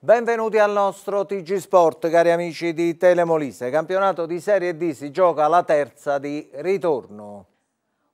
Benvenuti al nostro TG Sport, cari amici di Telemolise. Campionato di Serie D si gioca la terza di ritorno.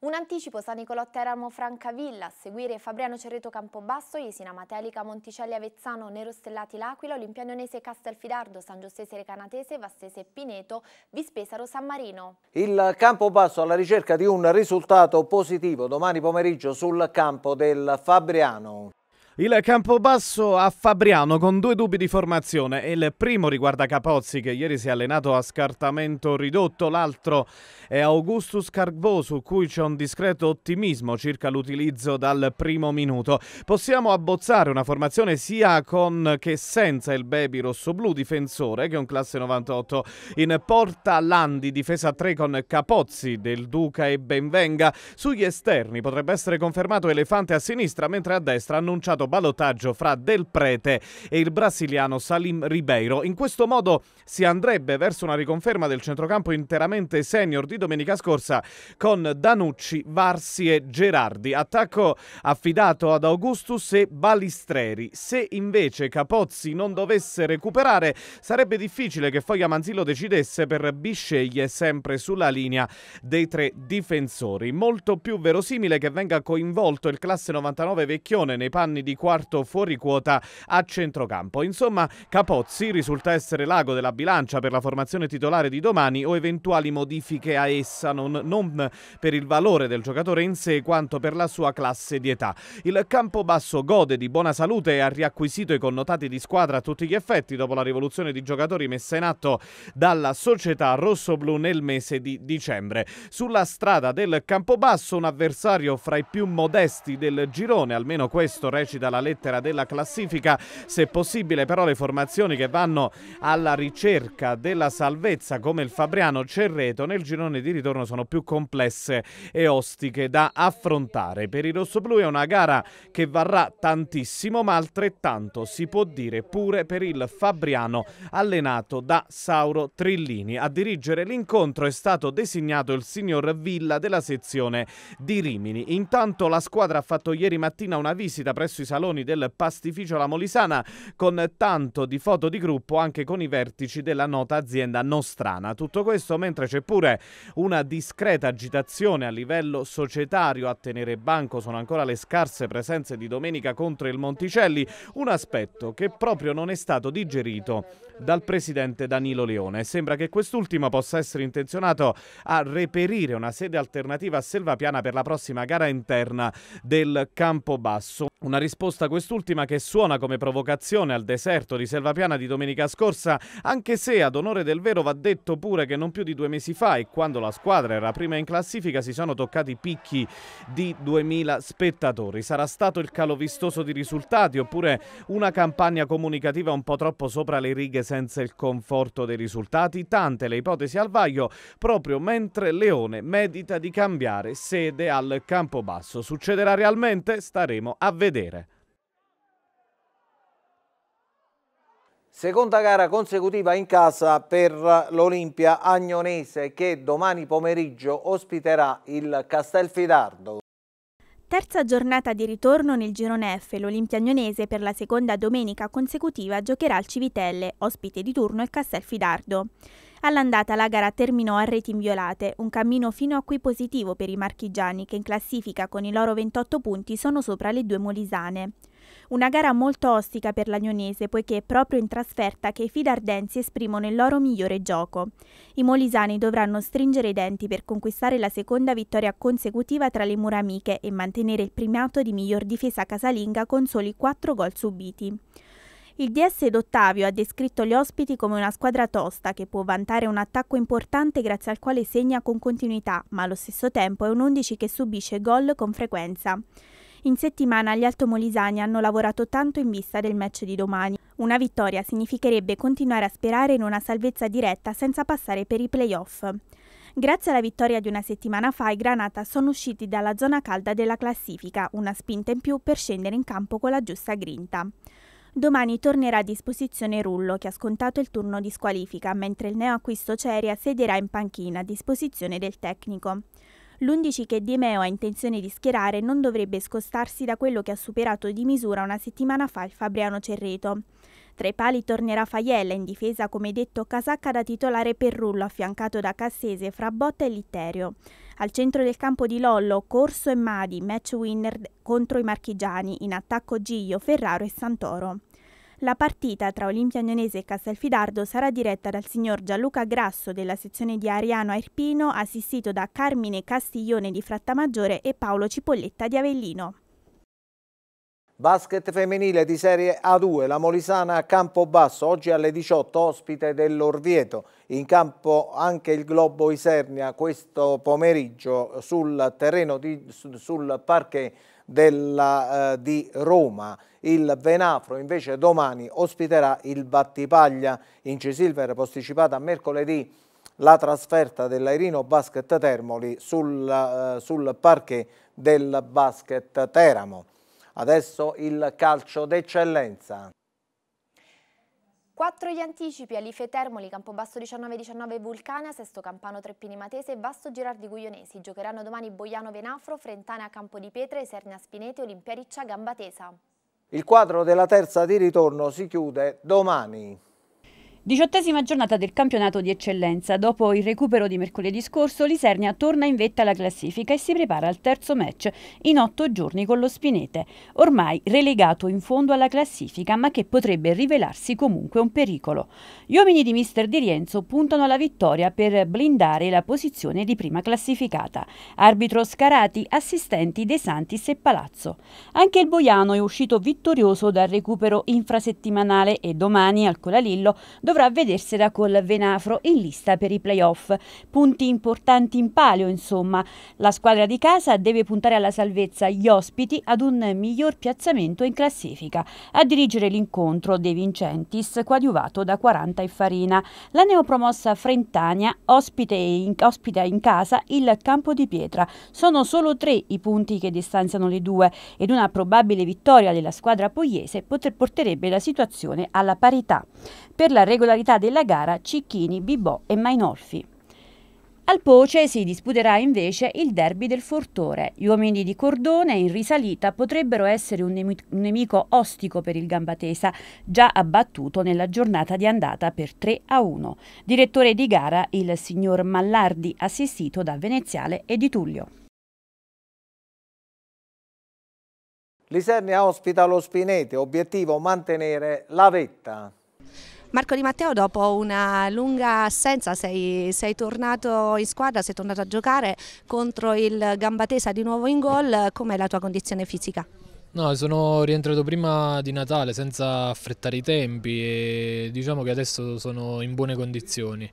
Un anticipo San Nicolò Teramo Francavilla, a seguire Fabriano Cerreto Campobasso, Jesina Matelica, Monticelli Avezzano, Nerostellati L'Aquila, Olimpianonese Castelfidardo, San Giustese Recanatese, Vastese Pineto, Vispesaro San Marino. Il Campobasso alla ricerca di un risultato positivo domani pomeriggio sul campo del Fabriano. Il Campobasso a Fabriano con due dubbi di formazione. Il primo riguarda Capozzi che ieri si è allenato a scartamento ridotto, l'altro è Augustus Carbo su cui c'è un discreto ottimismo circa l'utilizzo dal primo minuto. Possiamo abbozzare una formazione sia con che senza il baby rosso-blu difensore che è un classe 98. In porta Landi difesa 3 con Capozzi, Del Duca e Benvenga. Sugli esterni potrebbe essere confermato Elefante a sinistra mentre a destra annunciato mancato ballottaggio fra Del Prete e il brasiliano Salim Ribeiro. In questo modo si andrebbe verso una riconferma del centrocampo interamente senior di domenica scorsa con Danucci, Varsi e Gerardi. Attacco affidato ad Augustus e Balistreri. Se invece Capozzi non dovesse recuperare, sarebbe difficile che Foglia Manzillo decidesse per Bisceglie sempre sulla linea dei tre difensori. Molto più verosimile che venga coinvolto il classe 99 Vecchione nei panni di di quarto fuori quota a centrocampo. Insomma, Capozzi risulta essere l'ago della bilancia per la formazione titolare di domani o eventuali modifiche a essa, non, non per il valore del giocatore in sé quanto per la sua classe di età. Il Campobasso gode di buona salute e ha riacquisito i connotati di squadra a tutti gli effetti dopo la rivoluzione di giocatori messa in atto dalla società rossoblu nel mese di dicembre. Sulla strada del Campobasso un avversario fra i più modesti del girone, almeno questo recita dalla lettera della classifica. Se possibile però le formazioni che vanno alla ricerca della salvezza come il Fabriano Cerreto nel girone di ritorno sono più complesse e ostiche da affrontare. Per i rossoblù è una gara che varrà tantissimo ma altrettanto si può dire pure per il Fabriano allenato da Sauro Trillini. A dirigere l'incontro è stato designato il signor Villa della sezione di Rimini. Intanto la squadra ha fatto ieri mattina una visita presso i saloni del pastificio La Molisana con tanto di foto di gruppo anche con i vertici della nota azienda nostrana. Tutto questo mentre c'è pure una discreta agitazione a livello societario a tenere banco sono ancora le scarse presenze di domenica contro il Monticelli, un aspetto che proprio non è stato digerito dal presidente Danilo Leone. Sembra che quest'ultimo possa essere intenzionato a reperire una sede alternativa a Selvapiana per la prossima gara interna del Campobasso. Una risposta quest'ultima che suona come provocazione al deserto di Selvapiana di domenica scorsa, anche se ad onore del vero va detto pure che non più di due mesi fa e quando la squadra era prima in classifica si sono toccati picchi di 2000 spettatori. Sarà stato il calo vistoso di risultati oppure una campagna comunicativa un po' troppo sopra le righe senza il conforto dei risultati? Tante le ipotesi al vaglio proprio mentre Leone medita di cambiare sede al Campobasso. Succederà realmente? Staremo a vedere vedere. Seconda gara consecutiva in casa per l'Olimpia Agnonese che domani pomeriggio ospiterà il Castelfidardo. Terza giornata di ritorno nel girone F, l'Olimpia Agnonese per la seconda domenica consecutiva giocherà al Civitelle, ospite di turno il Castelfidardo. All'andata la gara terminò a reti inviolate, un cammino fino a qui positivo per i marchigiani che in classifica con i loro 28 punti sono sopra le due molisane. Una gara molto ostica per l'Agnonese poiché è proprio in trasferta che i fidardensi esprimono il loro migliore gioco. I molisani dovranno stringere i denti per conquistare la seconda vittoria consecutiva tra le mura amiche e mantenere il primato di miglior difesa casalinga con soli 4 gol subiti. Il DS D'Ottavio ha descritto gli ospiti come una squadra tosta che può vantare un attacco importante grazie al quale segna con continuità, ma allo stesso tempo è un 11 che subisce gol con frequenza. In settimana gli altomolisani hanno lavorato tanto in vista del match di domani. Una vittoria significherebbe continuare a sperare in una salvezza diretta senza passare per i playoff. Grazie alla vittoria di una settimana fa, i Granata sono usciti dalla zona calda della classifica, una spinta in più per scendere in campo con la giusta grinta. Domani tornerà a disposizione Rullo, che ha scontato il turno di squalifica, mentre il neoacquisto Ceria sederà in panchina a disposizione del tecnico. L'11 che Di Meo ha intenzione di schierare non dovrebbe scostarsi da quello che ha superato di misura una settimana fa il Fabriano Cerreto. Tra i pali tornerà Faiella in difesa come detto casacca da titolare per Rullo affiancato da Cassese, Frabotta e Litterio. Al centro del campo di Lollo, Corso e Madi, match winner contro i marchigiani, in attacco Giglio, Ferraro e Santoro. La partita tra Olimpia Agnonese e Castelfidardo sarà diretta dal signor Gianluca Grasso della sezione di Ariano Airpino, assistito da Carmine Castiglione di Frattamaggiore e Paolo Cipolletta di Avellino. Basket femminile di Serie A2, la Molisana a Campobasso, oggi alle 18, ospite dell'Orvieto. In campo anche il Globo Isernia questo pomeriggio sul terreno, di, sul parquet della, eh, di Roma. Il Venafro invece domani ospiterà il Battipaglia in Cisilver, posticipata a mercoledì la trasferta dell'Airino Basket Termoli sul, eh, sul parquet del Basket Teramo. Adesso il calcio d'eccellenza. 4 gli anticipi, Alife Termoli, Campobasso 19-19 Vulcana, Sesto Campano Treppini Matese e Vasto Girardi Guglionesi. Giocheranno domani Boiano Venafro, Frentana Campo di Pietre, Sernia Spinete, Olimpia Riccia Gambatesa. Il quadro della terza di ritorno si chiude domani. Diciottesima giornata del campionato di eccellenza. Dopo il recupero di mercoledì scorso, l'Isernia torna in vetta alla classifica e si prepara al terzo match in otto giorni con lo Spinete, ormai relegato in fondo alla classifica ma che potrebbe rivelarsi comunque un pericolo. Gli uomini di mister Di Rienzo puntano alla vittoria per blindare la posizione di prima classificata. Arbitro Scarati, assistenti De Santis e Palazzo. Anche il Boiano è uscito vittorioso dal recupero infrasettimanale e domani al Colalillo dovrà vedersela col Venafro in lista per i playoff. Punti importanti in palio, insomma. La squadra di casa deve puntare alla salvezza gli ospiti ad un miglior piazzamento in classifica. A dirigere l'incontro De Vincentis, coadiuvato da 40 e Farina. La neopromossa Frentania ospite in, ospita in casa il Campo di Pietra. Sono solo tre i punti che distanziano le due ed una probabile vittoria della squadra pugliese porterebbe la situazione alla parità per la regolarità della gara Cicchini, Bibò e Mainolfi. Al Poce si disputerà invece il derby del Fortore. Gli uomini di Cordone in risalita potrebbero essere un, nemico ostico per il Gambatesa, già abbattuto nella giornata di andata per 3 a 1. Direttore di gara il signor Mallardi, assistito da Veneziale e Di Tullio. Lisernia ospita lo Spinete, obiettivo mantenere la vetta. Marco Di Matteo dopo una lunga assenza sei, sei, tornato in squadra, sei tornato a giocare contro il Gambatesa di nuovo in gol, com'è la tua condizione fisica? No, sono rientrato prima di Natale senza affrettare i tempi e diciamo che adesso sono in buone condizioni.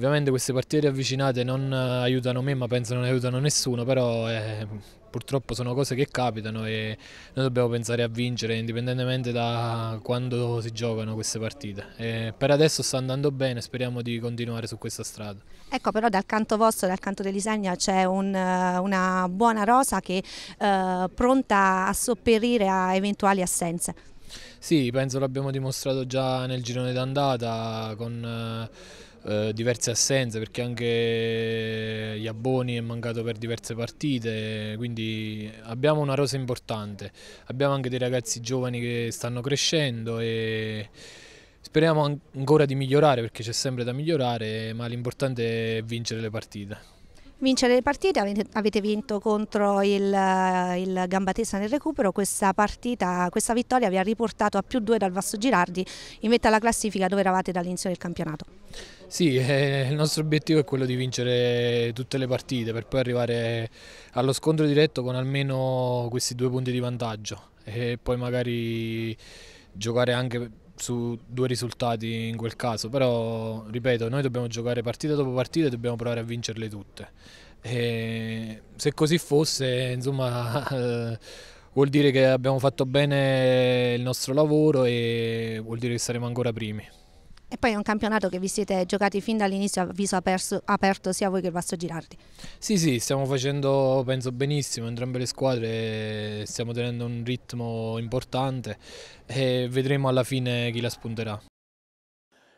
Ovviamente queste partite avvicinate non eh, aiutano me, ma penso non aiutano nessuno, però eh, purtroppo sono cose che capitano e noi dobbiamo pensare a vincere indipendentemente da quando si giocano queste partite. E per adesso sta andando bene, speriamo di continuare su questa strada. Ecco però dal canto vostro, dal canto dell'Isagna c'è un, eh, una buona rosa che è eh, pronta a sopperire a eventuali assenze. Sì, penso l'abbiamo dimostrato già nel girone d'andata con... Eh, eh, diverse assenze perché anche Iaboni è mancato per diverse partite, quindi abbiamo una rosa importante, abbiamo anche dei ragazzi giovani che stanno crescendo e speriamo ancora di migliorare perché c'è sempre da migliorare, ma l'importante è vincere le partite vincere le partite, avete, vinto contro il, il, Gambatesa nel recupero, questa partita, questa vittoria vi ha riportato a più due dal Vasto Girardi, in vetta alla classifica dove eravate dall'inizio del campionato. Sì, eh, il nostro obiettivo è quello di vincere tutte le partite per poi arrivare allo scontro diretto con almeno questi due punti di vantaggio e poi magari giocare anche su due risultati in quel caso, però ripeto, noi dobbiamo giocare partita dopo partita e dobbiamo provare a vincerle tutte. E se così fosse, insomma, vuol dire che abbiamo fatto bene il nostro lavoro e vuol dire che saremo ancora primi. E poi è un campionato che vi siete giocati fin dall'inizio a viso aperso, aperto sia voi che il Vasto Girardi. Sì, sì, stiamo facendo penso benissimo entrambe le squadre, stiamo tenendo un ritmo importante e vedremo alla fine chi la spunterà.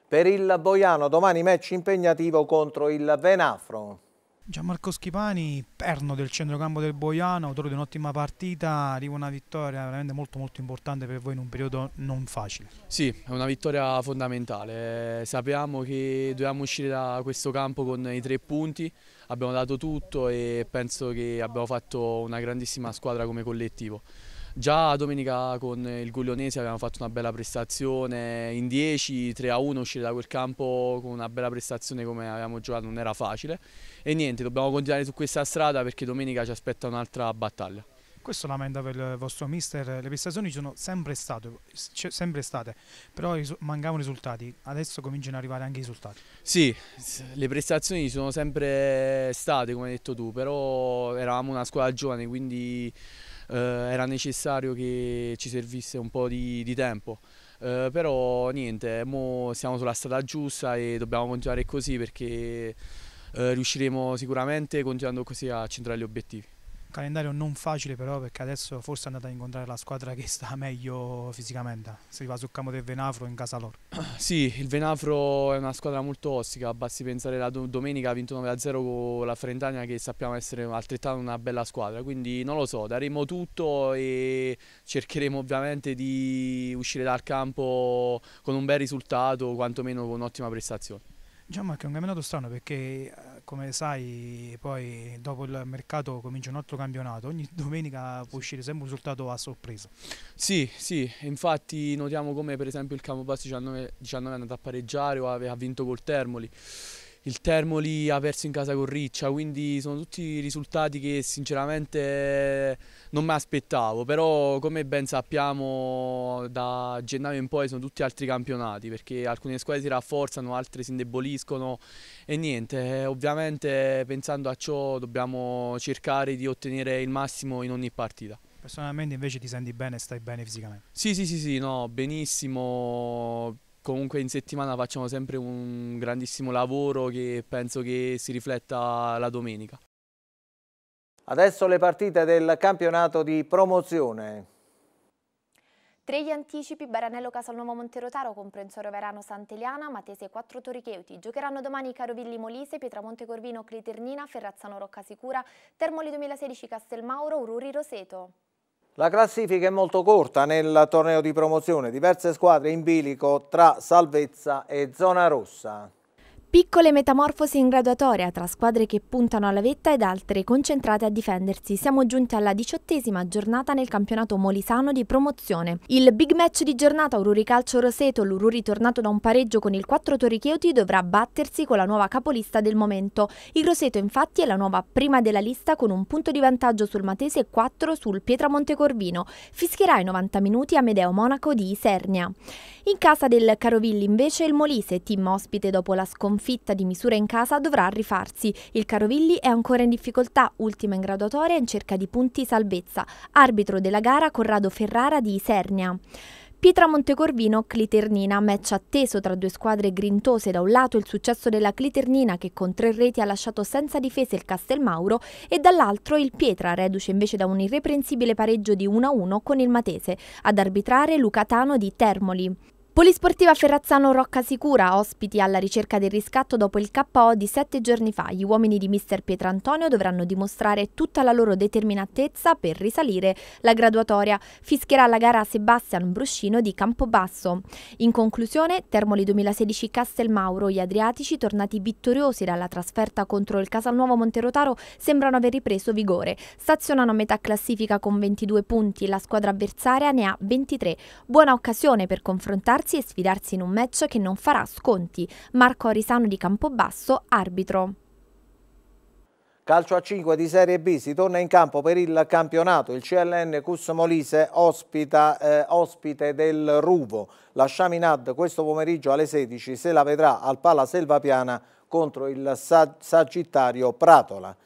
Per il Boiano domani match impegnativo contro il Venafro. Gianmarco Schipani, perno del centrocampo del Boiano, autore di un'ottima partita, arriva una vittoria veramente molto molto importante per voi in un periodo non facile. Sì, è una vittoria fondamentale, sappiamo che dovevamo uscire da questo campo con i tre punti, abbiamo dato tutto e penso che abbiamo fatto una grandissima squadra come collettivo. Già domenica con il Guglionese abbiamo fatto una bella prestazione, in 10, 3 a 1, uscire da quel campo con una bella prestazione come avevamo giocato non era facile e niente, dobbiamo continuare su questa strada perché domenica ci aspetta un'altra battaglia. Questo lamenta per il vostro mister, le prestazioni ci sono sempre state, sempre state però mancavano risultati, adesso cominciano ad arrivare anche i risultati. Sì, le prestazioni sono sempre state come hai detto tu, però eravamo una squadra giovane quindi eh, era necessario che ci servisse un po' di, di tempo. Eh, però niente, siamo sulla strada giusta e dobbiamo continuare così perché eh, riusciremo sicuramente continuando così a centrare gli obiettivi. Calendario non facile però perché adesso forse andate a incontrare la squadra che sta meglio fisicamente. Si va sul campo del Venafro in casa loro. Sì, il Venafro è una squadra molto ostica, basti pensare la do domenica 9 0 con la Frentania che sappiamo essere altrettanto una bella squadra, quindi non lo so, daremo tutto e cercheremo ovviamente di uscire dal campo con un bel risultato, quantomeno con un'ottima prestazione. Diciamo che è un campionato strano perché, eh, come sai, poi dopo il mercato comincia un altro campionato. Ogni domenica può uscire sempre un risultato a sorpresa. Sì, sì, infatti notiamo come per esempio il Campobasso 19, 19 è andato a pareggiare o ha vinto col Termoli il Termoli ha perso in casa con Riccia, quindi sono tutti risultati che sinceramente non mi aspettavo, però come ben sappiamo da gennaio in poi sono tutti altri campionati perché alcune squadre si rafforzano, altre si indeboliscono e niente, eh, ovviamente pensando a ciò dobbiamo cercare di ottenere il massimo in ogni partita. Personalmente invece ti senti bene e stai bene fisicamente? Sì, sì, sì, sì, no, benissimo comunque in settimana facciamo sempre un grandissimo lavoro che penso che si rifletta la domenica. Adesso le partite del campionato di promozione. Tre gli anticipi, Baranello Casalnuovo Monterotaro, Comprensore Verano Santeliana, Matese 4 Toricheuti. Giocheranno domani Carovilli Molise, Pietramonte Corvino Cleternina, Ferrazzano Roccasicura, Termoli 2016 Castelmauro, Ururi Roseto. La classifica è molto corta nel torneo di promozione, diverse squadre in bilico tra salvezza e zona rossa. Piccole metamorfosi in graduatoria tra squadre che puntano alla vetta ed altre concentrate a difendersi. Siamo giunti alla diciottesima giornata nel campionato molisano di promozione. Il big match di giornata Ururi Calcio Roseto, l'Ururi tornato da un pareggio con il 4 Toricheuti dovrà battersi con la nuova capolista del momento. Il Roseto infatti è la nuova prima della lista con un punto di vantaggio sul Matese e 4 sul Pietramonte Corvino. Fischierà i 90 minuti a Medeo Monaco di Isernia. In casa del Carovilli invece il Molise, team ospite dopo la sconfitta sconfitta di misura in casa dovrà rifarsi. Il Carovilli è ancora in difficoltà, ultima in graduatoria in cerca di punti salvezza. Arbitro della gara Corrado Ferrara di Isernia. Pietra Montecorvino Cliternina, match atteso tra due squadre grintose da un lato il successo della Cliternina che con tre reti ha lasciato senza difese il Castelmauro e dall'altro il Pietra, reduce invece da un irreprensibile pareggio di 1-1 con il Matese, ad arbitrare Lucatano di Termoli. Polisportiva Ferrazzano Rocca Sicura, ospiti alla ricerca del riscatto dopo il KO di sette giorni fa. Gli uomini di mister Pietrantonio dovranno dimostrare tutta la loro determinatezza per risalire la graduatoria. Fischierà la gara Sebastian Bruscino di Campobasso. In conclusione, Termoli 2016 Castelmauro, gli Adriatici, tornati vittoriosi dalla trasferta contro il Casalnuovo Monterotaro, sembrano aver ripreso vigore. Stazionano a metà classifica con 22 punti, la squadra avversaria ne ha 23. Buona occasione per confrontarsi confrontarsi e sfidarsi in un match che non farà sconti. Marco Arisano di Campobasso, arbitro. Calcio a 5 di Serie B, si torna in campo per il campionato, il CLN Cus Molise ospita, eh, ospite del Ruvo. La Chaminad questo pomeriggio alle 16 se la vedrà al Pala Selvapiana contro il Sagittario Pratola.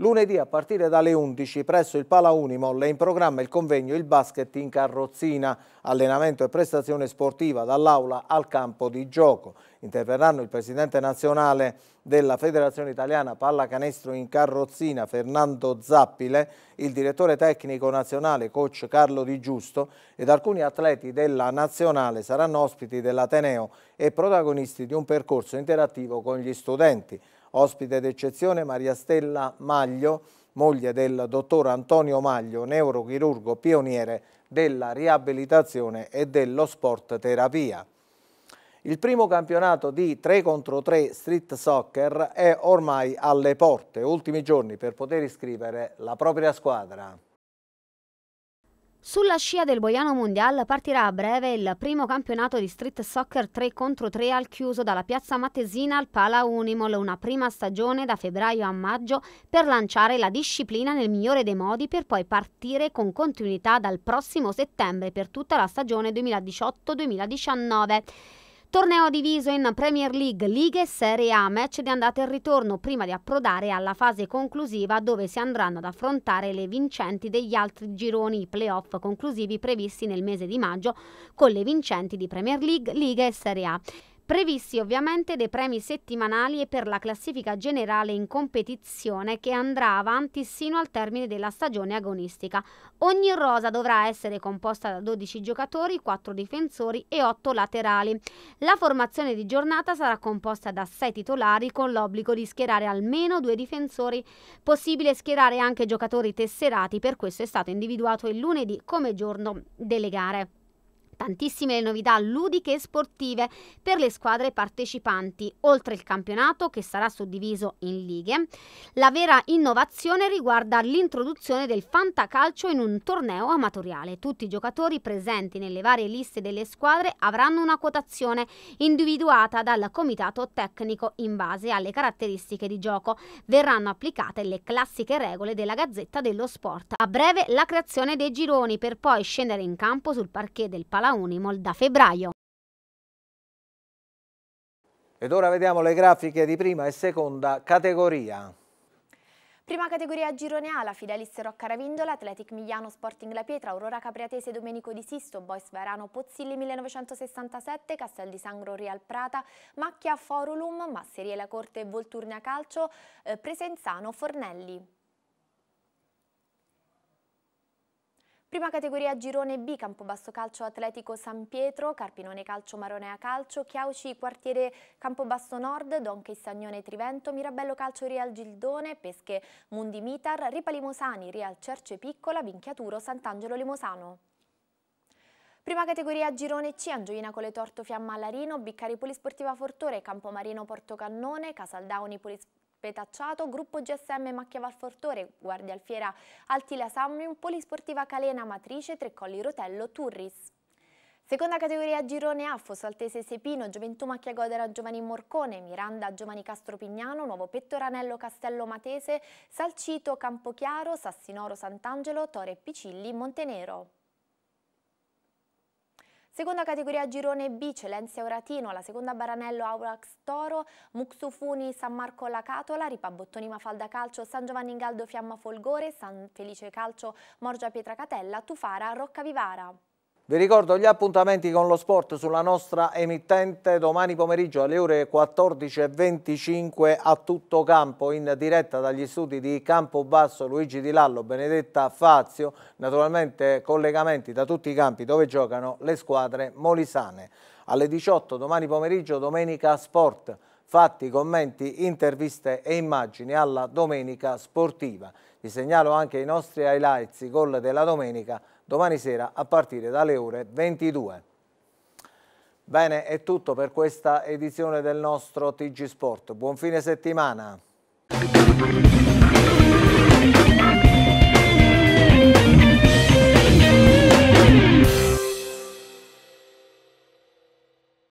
Lunedì a partire dalle 11 presso il Pala Unimol è in programma il convegno Il Basket in Carrozzina, allenamento e prestazione sportiva dall'aula al campo di gioco. Interverranno il presidente nazionale della Federazione Italiana Pallacanestro in Carrozzina Fernando Zappile, il direttore tecnico nazionale coach Carlo Di Giusto ed alcuni atleti della nazionale saranno ospiti dell'Ateneo e protagonisti di un percorso interattivo con gli studenti. Ospite d'eccezione Maria Stella Maglio, moglie del dottor Antonio Maglio, neurochirurgo pioniere della riabilitazione e dello sport terapia. Il primo campionato di 3 contro 3 street soccer è ormai alle porte, ultimi giorni per poter iscrivere la propria squadra. Sulla scia del Boiano Mondial partirà a breve il primo campionato di street soccer 3 contro 3 al chiuso dalla piazza Matesina al Pala Unimol, una prima stagione da febbraio a maggio per lanciare la disciplina nel migliore dei modi per poi partire con continuità dal prossimo settembre per tutta la stagione 2018-2019. Torneo diviso in Premier League, Liga e Serie A, match di andata e ritorno prima di approdare alla fase conclusiva dove si andranno ad affrontare le vincenti degli altri gironi playoff conclusivi previsti nel mese di maggio con le vincenti di Premier League, Liga e Serie A previsti ovviamente dei premi settimanali e per la classifica generale in competizione che andrà avanti sino al termine della stagione agonistica. Ogni rosa dovrà essere composta da 12 giocatori, 4 difensori e 8 laterali. La formazione di giornata sarà composta da 6 titolari con l'obbligo di schierare almeno 2 difensori. Possibile schierare anche giocatori tesserati, per questo è stato individuato il lunedì come giorno delle gare. Tantissime le novità ludiche e sportive per le squadre partecipanti, oltre il campionato che sarà suddiviso in lighe. La vera innovazione riguarda l'introduzione del fantacalcio in un torneo amatoriale. Tutti i giocatori presenti nelle varie liste delle squadre avranno una quotazione individuata dal comitato tecnico in base alle caratteristiche di gioco. Verranno applicate le classiche regole della Gazzetta dello Sport. A breve la creazione dei gironi per poi scendere in campo sul parquet del palazzo la Unimol da febbraio. Ed ora vediamo le grafiche di prima e seconda categoria. Prima categoria Girone A, la Fidelis Rocca Ravindola, Athletic Migliano Sporting La Pietra, Aurora Capriatese Domenico Di Sisto, Bois Varano Pozzilli 1967, Castel di Sangro Real Prata, Macchia Forulum, Masserie La Corte Volturnia Calcio, eh, Presenzano Fornelli. Prima categoria Girone B, Campobasso Calcio Atletico San Pietro, Carpinone Calcio Maronea Calcio, Chiauci Quartiere Campobasso Nord, Donche Sagnone Trivento, Mirabello Calcio Real Gildone, Pesche Mundi Mitar, Ripa Limosani, Real Cerce Piccola, Vinchiaturo Sant'Angelo Limosano. Prima categoria Girone C, Angioina Coletorto Fiamma Larino, Biccari Polisportiva Fortore, Campomarino Portocannone, Casaldauni Polisportiva Petacciato, Gruppo GSM Macchia Valfortore, Guardia Alfiera Altila Samrium, Polisportiva Calena Matrice, Trecolli Rotello, Turris. Seconda categoria Girone A, Fossaltese Sepino, Gioventù Macchia Godera Giovani Morcone, Miranda Giovanni Castropignano, Nuovo Pettoranello Castello Matese, Salcito Campochiaro, Sassinoro Sant'Angelo, Tore Picilli, Montenero. Seconda categoria girone B, Celenzia Oratino, la seconda Baranello Aurax Toro, Muxufuni San Marco La Catola, Ripabottoni Mafalda Calcio, San Giovanni Ingaldo Fiamma Folgore, San Felice Calcio Morgia Pietra Catella, Tufara Roccavivara. Vi ricordo gli appuntamenti con lo sport sulla nostra emittente domani pomeriggio alle ore 14.25 a tutto campo in diretta dagli studi di Campobasso Luigi Di Lallo, Benedetta Fazio, naturalmente collegamenti da tutti i campi dove giocano le squadre molisane. Alle 18 domani pomeriggio domenica sport, fatti, commenti, interviste e immagini alla domenica sportiva. Vi segnalo anche i nostri highlights, i gol della domenica domani sera a partire dalle ore 22. Bene, è tutto per questa edizione del nostro TG Sport. Buon fine settimana.